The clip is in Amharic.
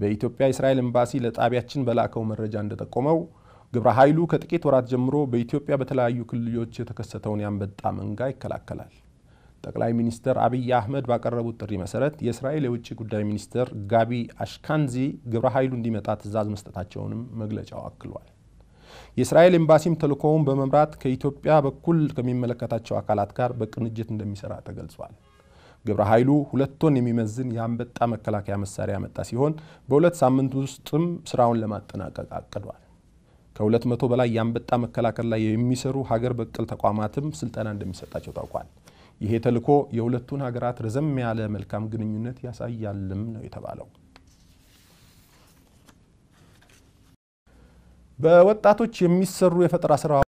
በኢትዮጵያ የእስራኤል ኤምባሲ ለጣቢያችን በላከው መረጃ እንደጠቆመው ግብረ ኃይሉ ከጥቂት ወራት ጀምሮ በኢትዮጵያ በተለያዩ ክልሎች የተከሰተውን የአንበጣ መንጋ ይከላከላል። ጠቅላይ ሚኒስትር አብይ አህመድ ባቀረቡት ጥሪ መሰረት የእስራኤል የውጭ ጉዳይ ሚኒስትር ጋቢ አሽካንዚ ግብረ ኃይሉ እንዲመጣ ትዕዛዝ መስጠታቸውንም መግለጫው አክሏል። የእስራኤል ኤምባሲም ተልእኮውን በመምራት ከኢትዮጵያ በኩል ከሚመለከታቸው አካላት ጋር በቅንጅት እንደሚሰራ ተገልጿል። ግብረ ኃይሉ ሁለት ቶን የሚመዝን የአንበጣ መከላከያ መሳሪያ ያመጣ ሲሆን በሁለት ሳምንት ውስጥም ስራውን ለማጠናቀቅ አቅዷል። ከሁለት መቶ በላይ የአንበጣ መከላከል ላይ የሚሰሩ ሀገር በቀል ተቋማትም ስልጠና እንደሚሰጣቸው ታውቋል። ይሄ ተልዕኮ የሁለቱን ሀገራት ረዘም ያለ መልካም ግንኙነት ያሳያልም ነው የተባለው። በወጣቶች የሚሰሩ የፈጠራ ስራ